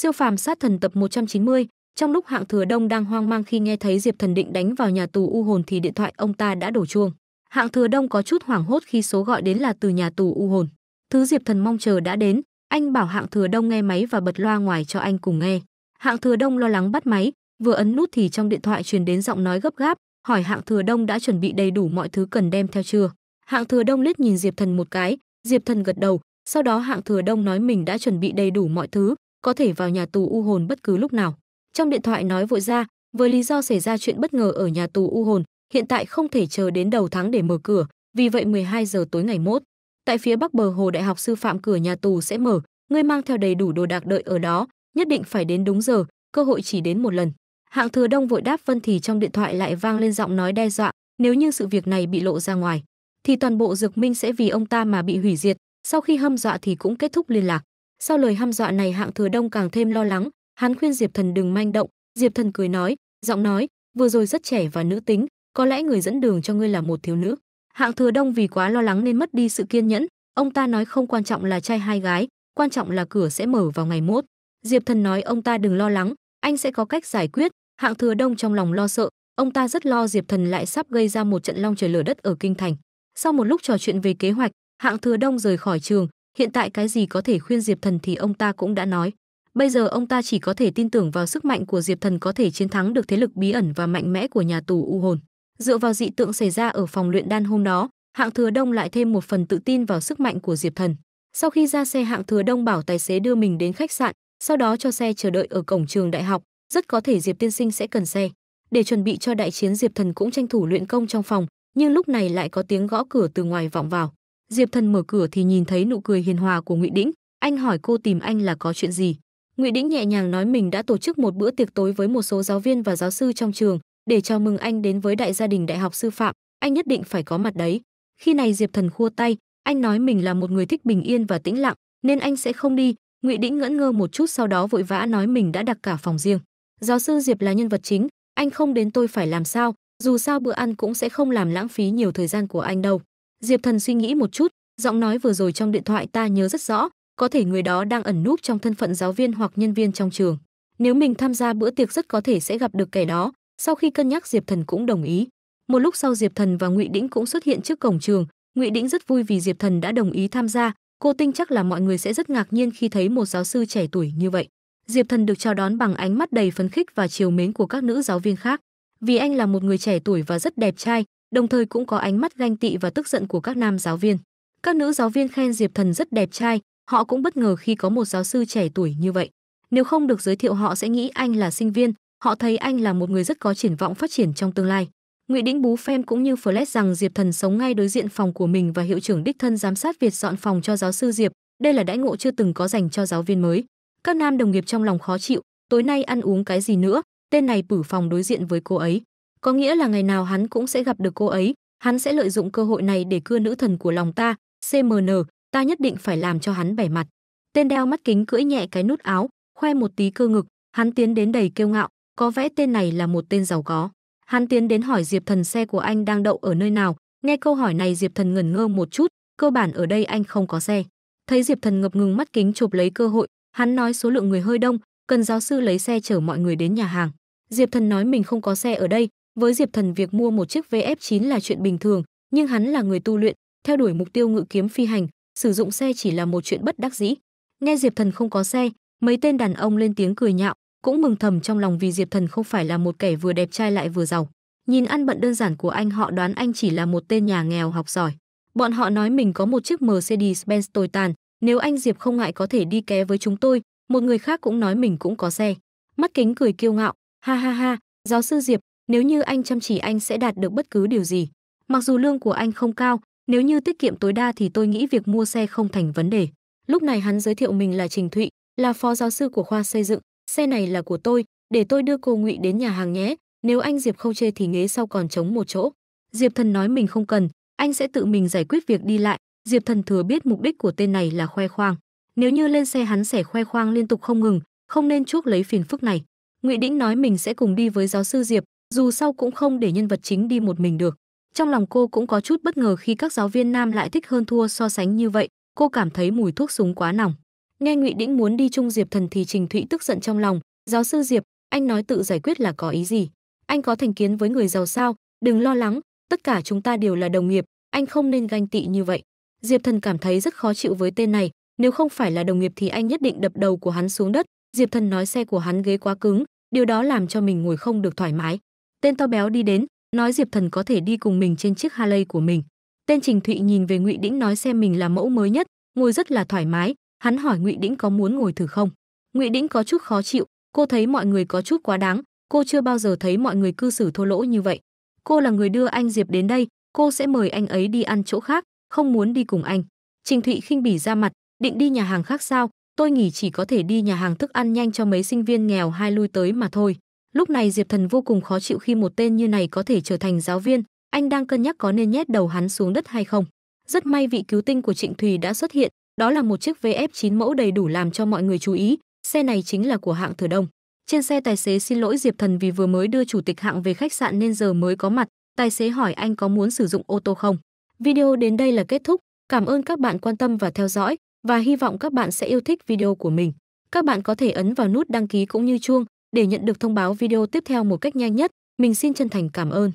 Siêu phàm sát thần tập 190, trong lúc Hạng Thừa Đông đang hoang mang khi nghe thấy Diệp Thần Định đánh vào nhà tù U Hồn thì điện thoại ông ta đã đổ chuông. Hạng Thừa Đông có chút hoảng hốt khi số gọi đến là từ nhà tù U Hồn. Thứ Diệp Thần mong chờ đã đến, anh bảo Hạng Thừa Đông nghe máy và bật loa ngoài cho anh cùng nghe. Hạng Thừa Đông lo lắng bắt máy, vừa ấn nút thì trong điện thoại truyền đến giọng nói gấp gáp, hỏi Hạng Thừa Đông đã chuẩn bị đầy đủ mọi thứ cần đem theo chưa. Hạng Thừa Đông liếc nhìn Diệp Thần một cái, Diệp Thần gật đầu, sau đó Hạng Thừa Đông nói mình đã chuẩn bị đầy đủ mọi thứ, có thể vào nhà tù u hồn bất cứ lúc nào. Trong điện thoại nói vội ra, với lý do xảy ra chuyện bất ngờ ở nhà tù u hồn, hiện tại không thể chờ đến đầu tháng để mở cửa, vì vậy 12 giờ tối ngày mốt. Tại phía bắc bờ hồ Đại học Sư phạm cửa nhà tù sẽ mở, ngươi mang theo đầy đủ đồ đạc đợi ở đó, nhất định phải đến đúng giờ, cơ hội chỉ đến một lần. Hạng Thừa Đông vội đáp Vân thì trong điện thoại lại vang lên giọng nói đe dọa, nếu như sự việc này bị lộ ra ngoài, thì toàn bộ Dược Minh sẽ vì ông ta mà bị hủy diệt, sau khi hâm dọa thì cũng kết thúc liên lạc. Sau lời hăm dọa này hạng thừa đông càng thêm lo lắng, hắn khuyên Diệp Thần đừng manh động, Diệp Thần cười nói, giọng nói, vừa rồi rất trẻ và nữ tính, có lẽ người dẫn đường cho ngươi là một thiếu nữ. Hạng thừa đông vì quá lo lắng nên mất đi sự kiên nhẫn, ông ta nói không quan trọng là trai hay gái, quan trọng là cửa sẽ mở vào ngày mốt. Diệp Thần nói ông ta đừng lo lắng, anh sẽ có cách giải quyết. Hạng Thừa Đông trong lòng lo sợ, ông ta rất lo Diệp Thần lại sắp gây ra một trận long trời lở đất ở kinh thành. Sau một lúc trò chuyện về kế hoạch, Hạng Thừa Đông rời khỏi trường, hiện tại cái gì có thể khuyên Diệp Thần thì ông ta cũng đã nói. Bây giờ ông ta chỉ có thể tin tưởng vào sức mạnh của Diệp Thần có thể chiến thắng được thế lực bí ẩn và mạnh mẽ của nhà tù U Hồn. Dựa vào dị tượng xảy ra ở phòng luyện đan hôm đó, Hạng Thừa Đông lại thêm một phần tự tin vào sức mạnh của Diệp Thần. Sau khi ra xe Hạng Thừa Đông bảo tài xế đưa mình đến khách sạn, sau đó cho xe chờ đợi ở cổng trường đại học, rất có thể Diệp Tiên Sinh sẽ cần xe. Để chuẩn bị cho đại chiến Diệp Thần cũng tranh thủ luyện công trong phòng, nhưng lúc này lại có tiếng gõ cửa từ ngoài vọng vào. Diệp Thần mở cửa thì nhìn thấy nụ cười hiền hòa của Ngụy Đĩnh, anh hỏi cô tìm anh là có chuyện gì. Ngụy Đĩnh nhẹ nhàng nói mình đã tổ chức một bữa tiệc tối với một số giáo viên và giáo sư trong trường để chào mừng anh đến với đại gia đình đại học sư phạm, anh nhất định phải có mặt đấy. Khi này Diệp Thần khua tay, anh nói mình là một người thích bình yên và tĩnh lặng, nên anh sẽ không đi. Ngụy Đĩnh ngẩn ngơ một chút sau đó vội vã nói mình đã đặt cả phòng riêng. Giáo sư Diệp là nhân vật chính, anh không đến tôi phải làm sao, dù sao bữa ăn cũng sẽ không làm lãng phí nhiều thời gian của anh đâu. Diệp Thần suy nghĩ một chút, giọng nói vừa rồi trong điện thoại ta nhớ rất rõ, có thể người đó đang ẩn núp trong thân phận giáo viên hoặc nhân viên trong trường. Nếu mình tham gia bữa tiệc rất có thể sẽ gặp được kẻ đó. Sau khi cân nhắc Diệp Thần cũng đồng ý. Một lúc sau Diệp Thần và Ngụy Đĩnh cũng xuất hiện trước cổng trường, Ngụy Đĩnh rất vui vì Diệp Thần đã đồng ý tham gia, cô tin chắc là mọi người sẽ rất ngạc nhiên khi thấy một giáo sư trẻ tuổi như vậy. Diệp Thần được chào đón bằng ánh mắt đầy phấn khích và chiều mến của các nữ giáo viên khác. Vì anh là một người trẻ tuổi và rất đẹp trai, đồng thời cũng có ánh mắt ganh tị và tức giận của các nam giáo viên. Các nữ giáo viên khen Diệp Thần rất đẹp trai, họ cũng bất ngờ khi có một giáo sư trẻ tuổi như vậy. Nếu không được giới thiệu họ sẽ nghĩ anh là sinh viên, họ thấy anh là một người rất có triển vọng phát triển trong tương lai. Ngụy Đĩnh Bú Phem cũng như flash rằng Diệp Thần sống ngay đối diện phòng của mình và hiệu trưởng đích thân giám sát việc dọn phòng cho giáo sư Diệp, đây là đãi ngộ chưa từng có dành cho giáo viên mới. Các nam đồng nghiệp trong lòng khó chịu, tối nay ăn uống cái gì nữa, tên này bử phòng đối diện với cô ấy. Có nghĩa là ngày nào hắn cũng sẽ gặp được cô ấy, hắn sẽ lợi dụng cơ hội này để cưa nữ thần của lòng ta, CMN, ta nhất định phải làm cho hắn bẻ mặt. Tên đeo mắt kính cưỡi nhẹ cái nút áo, khoe một tí cơ ngực, hắn tiến đến đầy kiêu ngạo, có vẻ tên này là một tên giàu có. Hắn tiến đến hỏi Diệp Thần xe của anh đang đậu ở nơi nào, nghe câu hỏi này Diệp Thần ngẩn ngơ một chút, cơ bản ở đây anh không có xe. Thấy Diệp Thần ngập ngừng mắt kính chụp lấy cơ hội, hắn nói số lượng người hơi đông, cần giáo sư lấy xe chở mọi người đến nhà hàng. Diệp Thần nói mình không có xe ở đây, với Diệp Thần việc mua một chiếc VF9 là chuyện bình thường, nhưng hắn là người tu luyện, theo đuổi mục tiêu ngự kiếm phi hành, sử dụng xe chỉ là một chuyện bất đắc dĩ. Nghe Diệp Thần không có xe, mấy tên đàn ông lên tiếng cười nhạo, cũng mừng thầm trong lòng vì Diệp Thần không phải là một kẻ vừa đẹp trai lại vừa giàu. Nhìn ăn bận đơn giản của anh họ đoán anh chỉ là một tên nhà nghèo học giỏi. Bọn họ nói mình có một chiếc Mercedes-Benz tồi tàn, nếu anh Diệp không ngại có thể đi ké với chúng tôi, một người khác cũng nói mình cũng có xe. Mắt kính cười kiêu ngạo, ha ha ha, giáo sư Diệp, nếu như anh chăm chỉ anh sẽ đạt được bất cứ điều gì. Mặc dù lương của anh không cao, nếu như tiết kiệm tối đa thì tôi nghĩ việc mua xe không thành vấn đề. Lúc này hắn giới thiệu mình là Trình Thụy, là phó giáo sư của khoa xây dựng, xe này là của tôi, để tôi đưa cô Ngụy đến nhà hàng nhé, nếu anh Diệp không chê thì ghế sau còn trống một chỗ. Diệp Thần nói mình không cần, anh sẽ tự mình giải quyết việc đi lại, Diệp Thần thừa biết mục đích của tên này là khoe khoang. Nếu như lên xe hắn sẽ khoe khoang liên tục không ngừng, không nên chuốc lấy phiền phức này. Ngụy Đĩnh nói mình sẽ cùng đi với giáo sư Diệp, dù sau cũng không để nhân vật chính đi một mình được. Trong lòng cô cũng có chút bất ngờ khi các giáo viên nam lại thích hơn thua so sánh như vậy, cô cảm thấy mùi thuốc súng quá nồng. Nghe Ngụy Đĩnh muốn đi chung Diệp Thần thì Trình Thụy tức giận trong lòng, "Giáo sư Diệp, anh nói tự giải quyết là có ý gì? Anh có thành kiến với người giàu sao? Đừng lo lắng, tất cả chúng ta đều là đồng nghiệp, anh không nên ganh tị như vậy." Diệp Thần cảm thấy rất khó chịu với tên này, nếu không phải là đồng nghiệp thì anh nhất định đập đầu của hắn xuống đất. Diệp Thần nói xe của hắn ghế quá cứng, điều đó làm cho mình ngồi không được thoải mái tên to béo đi đến nói diệp thần có thể đi cùng mình trên chiếc harley của mình tên trình thụy nhìn về ngụy đĩnh nói xem mình là mẫu mới nhất ngồi rất là thoải mái hắn hỏi ngụy đĩnh có muốn ngồi thử không ngụy đĩnh có chút khó chịu cô thấy mọi người có chút quá đáng cô chưa bao giờ thấy mọi người cư xử thô lỗ như vậy cô là người đưa anh diệp đến đây cô sẽ mời anh ấy đi ăn chỗ khác không muốn đi cùng anh trình thụy khinh bỉ ra mặt định đi nhà hàng khác sao tôi nghỉ chỉ có thể đi nhà hàng thức ăn nhanh cho mấy sinh viên nghèo hai lui tới mà thôi Lúc này Diệp Thần vô cùng khó chịu khi một tên như này có thể trở thành giáo viên, anh đang cân nhắc có nên nhét đầu hắn xuống đất hay không. Rất may vị cứu tinh của Trịnh Thùy đã xuất hiện, đó là một chiếc VF9 mẫu đầy đủ làm cho mọi người chú ý, xe này chính là của hạng Thừa Đông. Trên xe tài xế xin lỗi Diệp Thần vì vừa mới đưa chủ tịch hạng về khách sạn nên giờ mới có mặt, tài xế hỏi anh có muốn sử dụng ô tô không. Video đến đây là kết thúc, cảm ơn các bạn quan tâm và theo dõi và hy vọng các bạn sẽ yêu thích video của mình. Các bạn có thể ấn vào nút đăng ký cũng như chuông để nhận được thông báo video tiếp theo một cách nhanh nhất, mình xin chân thành cảm ơn.